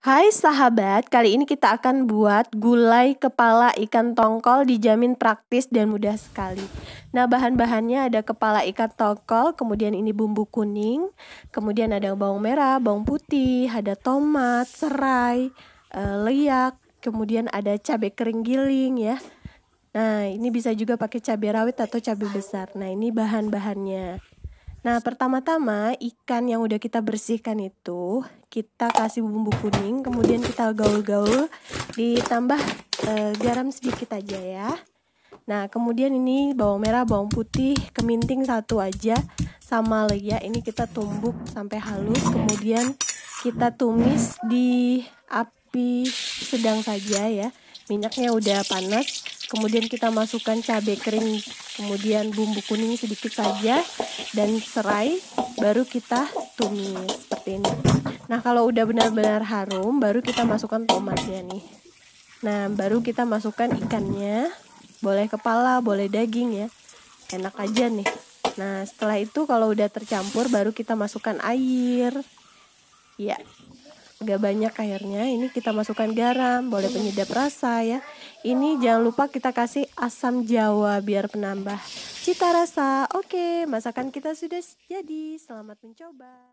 Hai sahabat, kali ini kita akan buat gulai kepala ikan tongkol dijamin praktis dan mudah sekali. Nah, bahan-bahannya ada kepala ikan tongkol, kemudian ini bumbu kuning, kemudian ada bawang merah, bawang putih, ada tomat, serai, eh, liak, kemudian ada cabai kering giling ya. Nah, ini bisa juga pakai cabai rawit atau cabai besar. Nah, ini bahan-bahannya. Nah, pertama-tama ikan yang udah kita bersihkan itu kita kasih bumbu kuning, kemudian kita gaul-gaul, ditambah e, garam sedikit aja ya. Nah, kemudian ini bawang merah, bawang putih, keminting satu aja sama legia ini kita tumbuk sampai halus, kemudian kita tumis di api sedang saja ya. Minyaknya udah panas, kemudian kita masukkan cabai kering, kemudian bumbu kuning sedikit saja, dan serai baru kita tumis seperti ini nah kalau udah benar-benar harum baru kita masukkan tomatnya nih nah baru kita masukkan ikannya boleh kepala boleh daging ya enak aja nih nah setelah itu kalau udah tercampur baru kita masukkan air ya Gak banyak airnya ini kita masukkan garam boleh penyedap rasa ya ini jangan lupa kita kasih asam jawa biar penambah cita rasa. Oke, masakan kita sudah jadi. Selamat mencoba.